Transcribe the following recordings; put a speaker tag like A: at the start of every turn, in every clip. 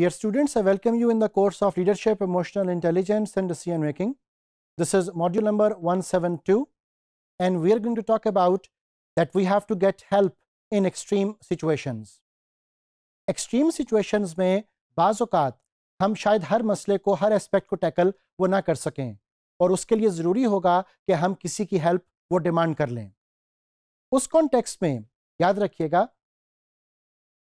A: Dear students, I welcome you in the course of Leadership, Emotional Intelligence and Decision Making. This is module number 172 and we are going to talk about that we have to get help in extreme situations. Extreme situations may में okaat हम shayad har masle ko har aspect ko tackle wo na kar सकें aur uske liye ज़रूरी hoga ki हम kisi ki help wo demand kar lein. Us context mein याद rakhiyega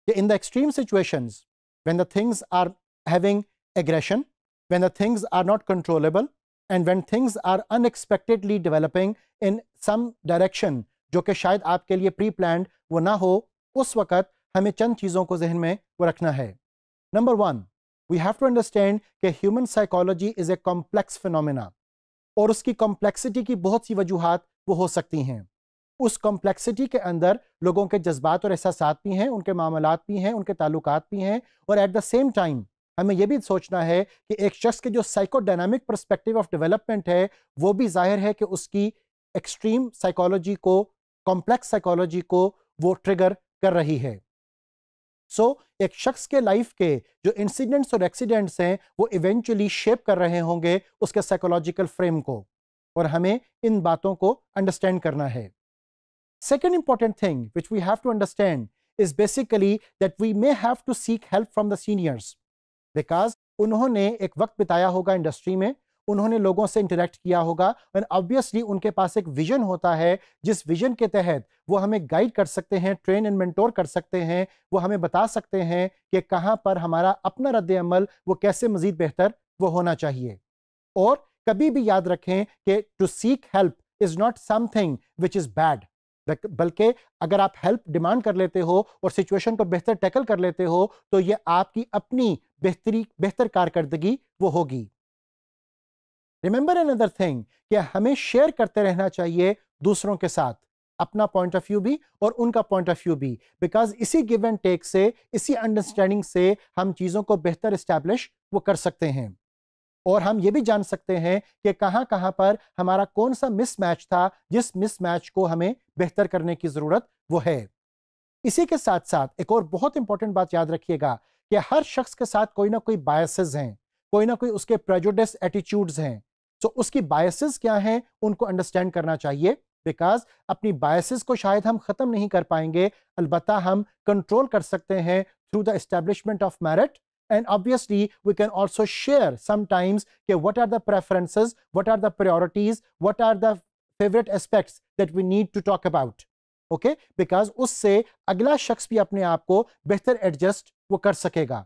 A: ki in the extreme situations when the things are having aggression, when the things are not controllable, and when things are unexpectedly developing in some direction, which is maybe pre-planned, wo na ho, us wakat hume chand cheezon ko zehn mein rakhna hai. Number one, we have to understand that human psychology is a complex phenomena, aur uski complexity ki bahut si vajuhat wo ho sakti hain. उस complexity के अंदर लोगों के जज्बात और एहसास भी हैं उनके मामलात भी हैं उनके ताल्लुक भी हैं और एट द सेम टाइम हमें यह भी सोचना है कि एक शख्स के जो साइकोडायनामिक परस्पेक्टिव ऑफ डेवलपमेंट है वो भी जाहिर है कि उसकी एक्सट्रीम साइकोलॉजी को कॉम्प्लेक्स साइकोलॉजी को वो ट्रिगर कर रही है सो so, एक शख्स के लाइफ के जो इंसिडेंट्स और एक्सीडेंट्स हैं वो इवेंचुअली शेप कर रहे होंगे उसके साइकोलॉजिकल फ्रेम को और हमें इन बातों को अंडरस्टैंड करना है Second important thing which we have to understand is basically that we may have to seek help from the seniors because उन्होंने एक वक्त बिताया होगा इंडस्ट्री में उन्होंने लोगों से इंटरेक्ट किया होगा एंड ऑब्वियसली उनके पास एक विजन होता है जिस विजन के तहत वो हमें गाइड कर सकते हैं ट्रेन एंड मेंटोर कर सकते हैं वो हमें बता सकते हैं कि कहाँ पर हमारा अपना रद्द अमल वो कैसे मज़ीद बेहतर वो होना चाहिए और कभी भी याद रखें कि to seek help is not something which is bad बल्कि अगर आप हेल्प डिमांड कर लेते हो और सिचुएशन को बेहतर टैकल कर लेते हो तो ये आपकी अपनी बेहतरी बेहतर कारकर्दगी वो होगी रिमेंबर अदर थिंग कि हमें शेयर करते रहना चाहिए दूसरों के साथ अपना पॉइंट ऑफ व्यू भी और उनका पॉइंट ऑफ व्यू भी बिकॉज इसी गिव एंड टेक से इसी अंडरस्टैंडिंग से हम चीज़ों को बेहतर इस्टेब्लिश वो कर सकते हैं और हम ये भी जान सकते हैं कि कहाँ कहाँ पर हमारा कौन सा मिसमैच था जिस मिसमैच को हमें बेहतर करने की ज़रूरत वो है इसी के साथ साथ एक और बहुत इंपॉर्टेंट बात याद रखिएगा कि हर शख्स के साथ कोई ना कोई बायसेस हैं कोई ना कोई उसके प्रेजुडिस एटीट्यूड्स हैं तो उसकी बायसेस क्या हैं उनको अंडरस्टैंड करना चाहिए बिकॉज अपनी बायसेस को शायद हम ख़त्म नहीं कर पाएंगे अलबत् हम कंट्रोल कर सकते हैं through the establishment of merit And obviously, we can also share sometimes okay, what are the preferences, what are the priorities, what are the favorite aspects that we need to talk about. Okay, because usse agla shaks bhi apne aapko better adjust wo kar sakega.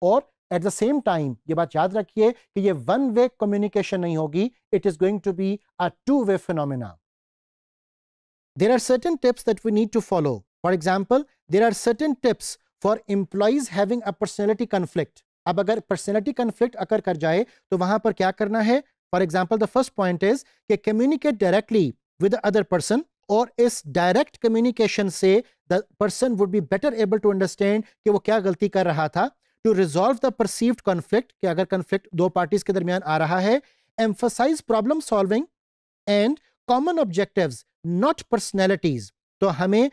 A: Or at the same time, ye baat yaad rakhiye ki ye one-way communication nahi hogi, it is going to be a two-way phenomena. There are certain tips that we need to follow. For example, there are certain tips for employees having a personality conflict अब अगर personality conflict अगर कर जाए तो वहां पर क्या करना है for example the first point is के communicate directly with other person और इस डायरेक्ट कम्युनिकेशन से the person would be better able to understand कि वो क्या गलती कर रहा था to resolve the perceived conflict कि अगर कॉन्फ्लिक्ट दो पार्टीज के दरमियान आ रहा है emphasize problem solving and common objectives not personalities तो हमें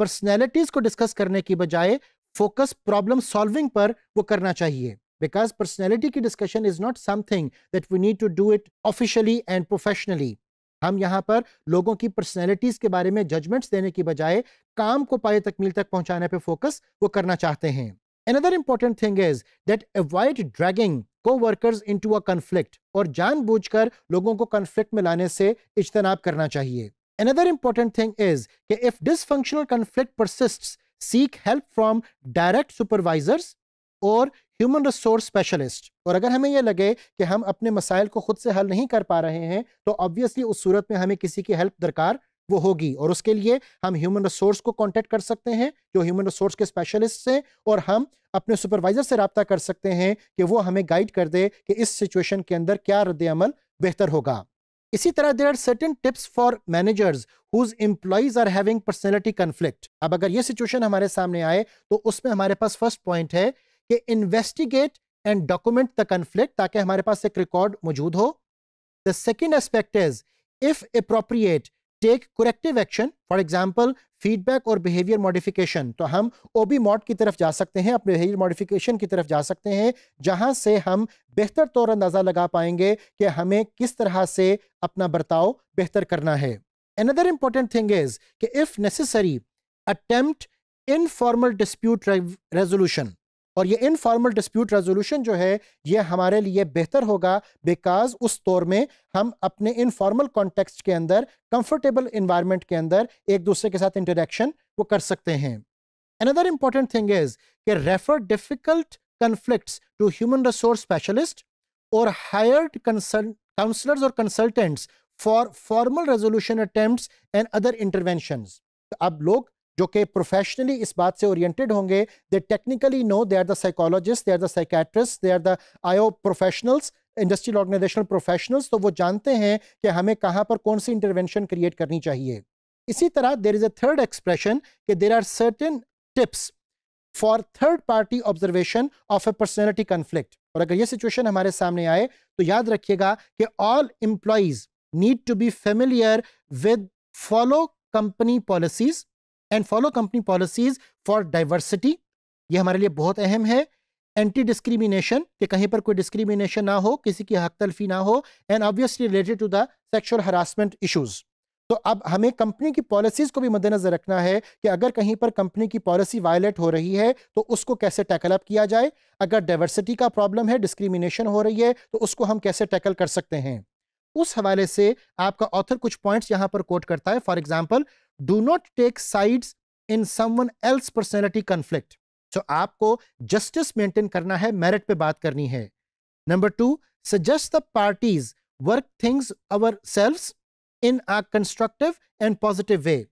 A: पर्सनैलिटीज को डिस्कस करने की बजाय फोकस प्रॉब्लम सॉल्विंग पर वो करना चाहिए बिकॉज पर्सनैलिटी की discussion is not something that we need to do it officially and professionally हम यहाँ पर लोगों की पर्सनैलिटीज के बारे में जजमेंट्स देने की बजाय काम को पाए तकमील तक पहुंचाने पर फोकस वो करना चाहते हैं Another important thing is that avoid dragging co-workers into a conflict और जानबूझकर लोगों को conflict में लाने से इज्तनाब करना चाहिए Another important thing is कि if dysfunctional conflict persists seek help from direct supervisors और ह्यूमन रिसोर्स स्पेशलिस्ट और अगर हमें यह लगे कि हम अपने मसाइल को खुद से हल नहीं कर पा रहे हैं तो ऑब्वियसली उस सूरत में हमें किसी की हेल्प दरकार वो होगी और उसके लिए हम ह्यूमन रिसोर्स को कांटेक्ट कर सकते हैं जो ह्यूमन रिसोर्स के स्पेशलिस्ट हैं और हम अपने सुपरवाइजर से रबता कर सकते हैं कि वो हमें गाइड कर दे कि इस सिचुएशन के अंदर क्या रद्द अमल बेहतर होगा इसी तरह there are certain tips for managers whose employees are having personality conflict अब अगर ये सिचुएशन हमारे सामने आए तो उसमें हमारे पास फर्स्ट पॉइंट है कि investigate and document the conflict ताकि हमारे पास एक रिकॉर्ड मौजूद हो the second aspect is if appropriate take corrective action for example feedback और बिहेवियर मॉडिफिकेशन तो हम ओबी मॉड की तरफ जा सकते हैं अपने बिहेवियर मॉडिफिकेशन की तरफ जा सकते हैं जहां से हम बेहतर तौर अंदाज़ा लगा पाएंगे कि हमें किस तरह से अपना बर्ताव बेहतर करना है अनदर इंपॉर्टेंट थिंग इज कि if necessary attempt informal dispute resolution और ये इनफॉर्मल डिस्प्यूट रेजोल्यूशन जो है ये हमारे लिए बेहतर होगा बिकॉज उस तौर में हम अपने इनफॉर्मल कॉन्टेक्स्ट के अंदर कंफर्टेबल इन्वायरमेंट के अंदर एक दूसरे के साथ इंटरेक्शन वो कर सकते हैं अनदर इंपॉर्टेंट थिंग इज के refer difficult conflict to human resource specialist और हायर्ड काउंसलर्स और consultants for formal resolution attempt and other intervention अब लोग जो कि प्रोफेशनली इस बात से ओरिएंटेड होंगे they technically know they are the psychologist they are the psychiatrist they are the I O professionals industrial organisational professionals तो वो जानते हैं कि हमें कहाँ पर कौन सी इंटरवेंशन क्रिएट करनी चाहिए इसी तरह there is a third expression कि there are certain tips for third party observation of a personality conflict और अगर ये सिचुएशन हमारे सामने आए तो याद रखिएगा कि all employees need to be familiar with follow company policies and follow company policies for diversity ये हमारे लिए बहुत अहम है एंटी डिस्क्रिमिनेशन कि कहीं पर कोई डिस्क्रिमिनेशन ना हो किसी की हक तलफी ना हो and obviously related to the sexual harassment issues तो अब हमें कंपनी की पॉलिसीज़ को भी मद्देनज़र रखना है कि अगर कहीं पर कंपनी की पॉलिसी वायलेट हो रही है तो उसको कैसे टैकल अप किया जाए अगर डाइवर्सिटी का प्रॉब्लम है डिस्क्रिमिनेशन हो रही है तो उसको हम कैसे टैकल कर सकते हैं उस हवाले से आपका ऑथर कुछ पॉइंट्स यहाँ पर कोट करता है for example do not take side in someone else personality conflict तो आपको जस्टिस मेंटेन करना है मेरिट पे बात करनी है number two suggest the parties work things our self in a constructive and positive way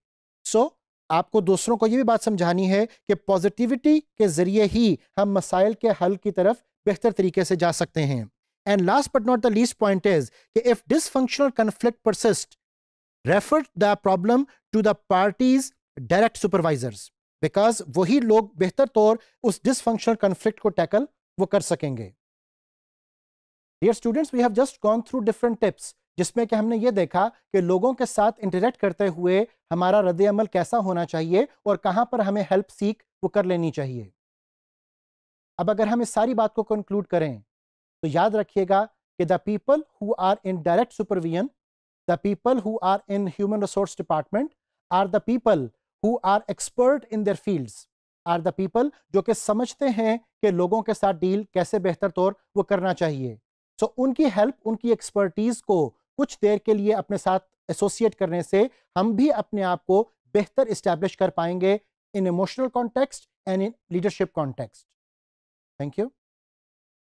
A: so आपको दूसरों को यह भी बात समझानी है कि पॉजिटिविटी के जरिए ही हम मसाइल के हल की तरफ बेहतर तरीके से जा सकते हैं and last but not the least point is कि if dysfunctional conflict persist refer the problem to the parties direct supervisors because वही लोग बेहतर तौर उस डिसफंक्शनल कन्फ्लिक्ट को टैकल वो कर सकेंगे dear students we have just gone through different tips जिसमें कि हमने ये देखा कि लोगों के साथ इंटरेक्ट करते हुए हमारा रद्द अमल कैसा होना चाहिए और कहाँ पर हमें हेल्प सीख वो कर लेनी चाहिए अब अगर हम इस सारी बात को कंक्लूड करें तो याद रखिएगा कि the people who are in direct supervision the people who are in human resource department are the people who are expert in their fields are the people जो कि समझते हैं कि लोगों के साथ डील कैसे बेहतर तौर वो करना चाहिए सो so, उनकी हेल्प उनकी एक्सपर्टीज को कुछ देर के लिए अपने साथ एसोसिएट करने से हम भी अपने आप को बेहतर इस्टेब्लिश कर पाएंगे in emotional context and in leadership context thank you